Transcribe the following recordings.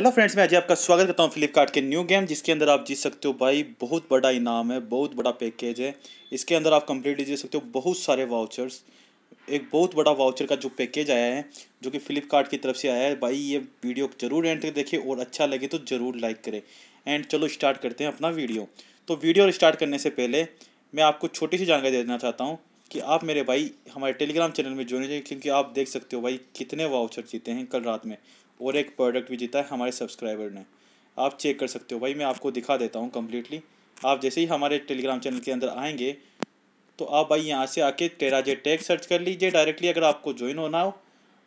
hello friends मैं आज आपका स्वागत करता हूँ फ्लिपकार्ट के न्यू गेम जिसके अंदर आप जीत सकते हो भाई बहुत बड़ा इनाम है बहुत बड़ा पैकेज है इसके अंदर आप कम्प्लीटली जीत सकते हो बहुत सारे वाउचर्स एक बहुत बड़ा वाउचर का जो पैकेज आया है जो कि फ्लिपकार्ट की तरफ से आया है भाई ये वीडियो जरूर एंड तक देखें और अच्छा लगे तो ज़रूर लाइक करें एंड चलो स्टार्ट करते हैं अपना वीडियो तो वीडियो स्टार्ट करने से पहले मैं आपको छोटी सी जानकारी देना चाहता हूँ कि आप मेरे भाई हमारे टेलीग्राम चैनल में ज्वाइन हो जाइए क्योंकि आप देख सकते हो भाई कितने वाउचर जीते हैं कल रात में और एक प्रोडक्ट भी जीता है हमारे सब्सक्राइबर ने आप चेक कर सकते हो भाई मैं आपको दिखा देता हूँ कम्प्लीटली आप जैसे ही हमारे टेलीग्राम चैनल के अंदर आएंगे तो आप भाई यहाँ से आके टेराजे टैग सर्च कर लीजिए डायरेक्टली अगर आपको ज्वाइन होना हो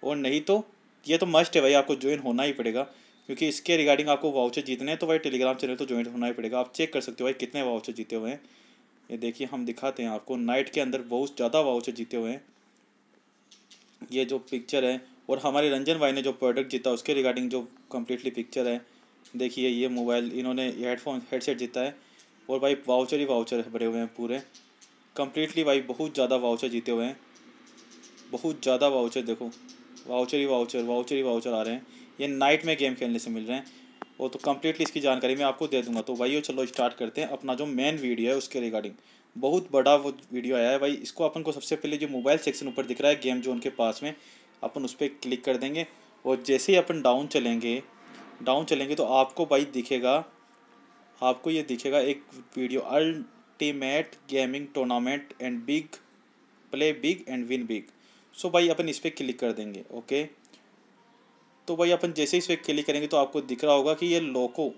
और नहीं तो ये तो मस्ट है भाई आपको ज्वाइन होना ही पड़ेगा क्योंकि इसके रिगार्डिंग आपको वाउचर जीतने हैं तो भाई टेलीग्राम चैनल तो ज्वाइन होना ही पड़ेगा आप चेक कर सकते हो भाई कितने वाउचर जीते हुए हैं ये देखिए हम दिखाते हैं आपको नाइट के अंदर बहुत ज़्यादा वाउचर जीते हुए हैं ये जो पिक्चर है और हमारे रंजन भाई ने जो प्रोडक्ट जीता उसके रिगार्डिंग जो कम्प्लीटली पिक्चर है देखिए ये मोबाइल इन्होंने हेडफोन हेडसेट जीता है और भाई वाउचर ही वाउचर भरे हुए हैं पूरे कम्प्लीटली भाई बहुत ज़्यादा वाउचर जीते हुए हैं बहुत ज़्यादा वाउचर देखो वाउचर ही वाउचर वाउचर ही वाउचर आ रहे हैं ये नाइट में गेम खेलने से मिल रहे हैं और तो कम्प्लीटली इसकी जानकारी मैं आपको दे दूंगा तो भाई चलो स्टार्ट करते हैं अपना जो मेन वीडियो है उसके रिगार्डिंग बहुत बड़ा वो वीडियो आया है भाई इसको अपन को सबसे पहले जो मोबाइल सेक्शन ऊपर दिख रहा है गेम जो उनके पास में अपन उस पर क्लिक कर देंगे और जैसे ही अपन डाउन चलेंगे डाउन चलेंगे तो आपको भाई दिखेगा आपको ये दिखेगा एक video ultimate gaming tournament and big play big and win big so भाई अपन इस पर क्लिक कर देंगे ओके तो भाई अपन जैसे इस पर क्लिक करेंगे तो आपको दिख रहा होगा कि ये लोको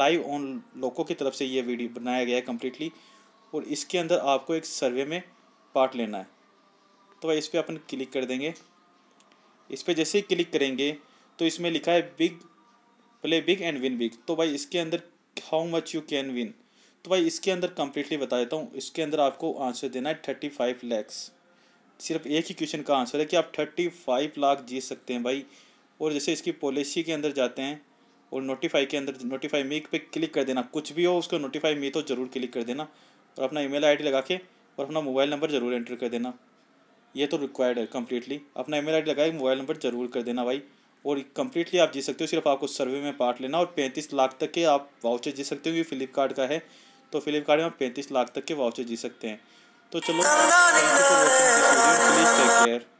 लाइव ऑन लोको की तरफ से ये वीडियो बनाया गया है कम्प्लीटली और इसके अंदर आपको एक सर्वे में पार्ट लेना है तो भाई इस पर अपन क्लिक कर देंगे इस पर जैसे ही क्लिक करेंगे तो इसमें लिखा है big play big and win big तो भाई इसके अंदर how much you can win तो भाई इसके अंदर कम्प्लीटली बता देता हूँ इसके अंदर आपको आंसर देना है थर्टी फाइव लैक्स सिर्फ एक ही क्वेश्चन का आंसर है कि आप थर्टी फाइव लाख जीत सकते हैं भाई और जैसे इसकी पॉलिसी के अंदर जाते हैं और नोटिफाई के अंदर नोटिफाई मी पे क्लिक कर देना कुछ भी हो उसको नोटिफाई मी तो ज़रूर क्लिक कर देना और अपना ईमेल आईडी लगा के और अपना मोबाइल नंबर ज़रूर एंटर कर देना ये तो रिक्वायर्ड है कम्प्लीटली अपना ईमेल आईडी लगाए मोबाइल नंबर जरूर कर देना भाई और कम्प्लीटली आप जी सकते हो सिर्फ आपको सर्वे में पार्ट लेना और पैंतीस लाख तक के आप वाउचर जी सकते हो ये फ्लिपकार्ट का है तो फ्लिपकार्ट में आप पैंतीस लाख तक के वाउचर जी सकते हैं तो चलो प्लीज़ टेक केयर